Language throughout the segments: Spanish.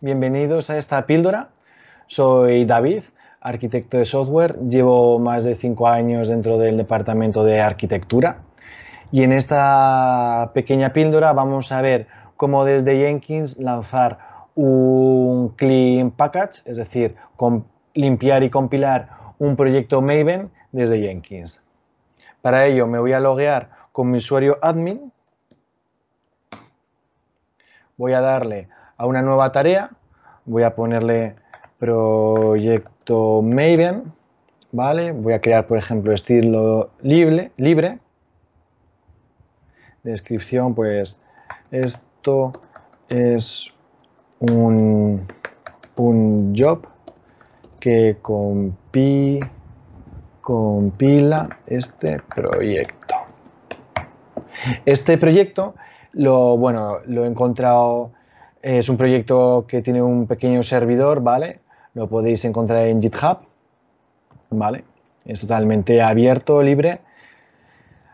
bienvenidos a esta píldora. Soy David, arquitecto de software, llevo más de cinco años dentro del departamento de arquitectura y en esta pequeña píldora vamos a ver cómo desde Jenkins lanzar un clean package, es decir, limpiar y compilar un proyecto Maven desde Jenkins. Para ello me voy a loguear con mi usuario admin, voy a darle a una nueva tarea. Voy a ponerle proyecto Maven, ¿vale? Voy a crear, por ejemplo, estilo libre, libre. Descripción, pues, esto es un, un job que compila este proyecto. Este proyecto lo, bueno, lo he encontrado es un proyecto que tiene un pequeño servidor, ¿vale? Lo podéis encontrar en GitHub, ¿vale? Es totalmente abierto, libre.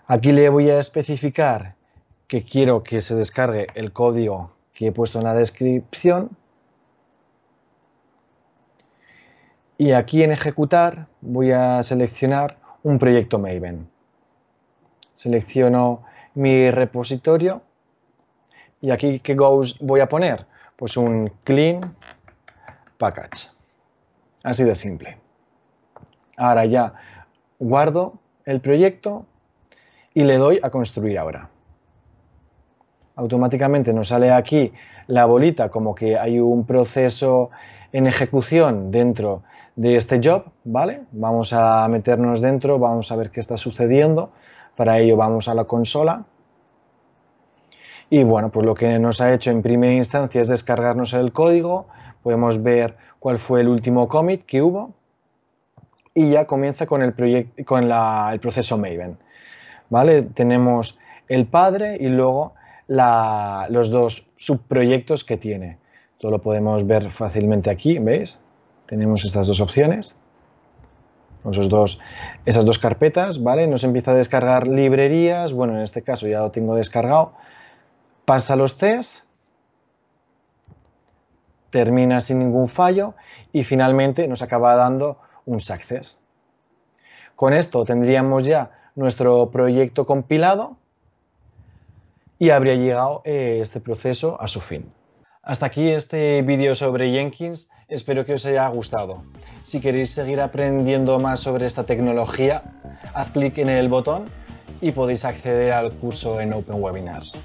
Aquí le voy a especificar que quiero que se descargue el código que he puesto en la descripción. Y aquí en ejecutar voy a seleccionar un proyecto Maven. Selecciono mi repositorio ¿Y aquí qué goes voy a poner? Pues un clean package. Así de simple. Ahora ya guardo el proyecto y le doy a construir ahora. Automáticamente nos sale aquí la bolita como que hay un proceso en ejecución dentro de este job, ¿vale? Vamos a meternos dentro, vamos a ver qué está sucediendo. Para ello vamos a la consola y bueno, pues lo que nos ha hecho en primera instancia es descargarnos el código, podemos ver cuál fue el último commit que hubo y ya comienza con el, con el proceso Maven. ¿Vale? Tenemos el padre y luego los dos subproyectos que tiene. Todo lo podemos ver fácilmente aquí, ¿veis? Tenemos estas dos opciones, dos, esas dos carpetas, ¿vale? Nos empieza a descargar librerías, bueno, en este caso ya lo tengo descargado, pasa los test, termina sin ningún fallo y finalmente nos acaba dando un success. Con esto tendríamos ya nuestro proyecto compilado y habría llegado eh, este proceso a su fin. Hasta aquí este vídeo sobre Jenkins, espero que os haya gustado. Si queréis seguir aprendiendo más sobre esta tecnología, haz clic en el botón y podéis acceder al curso en Open Webinars.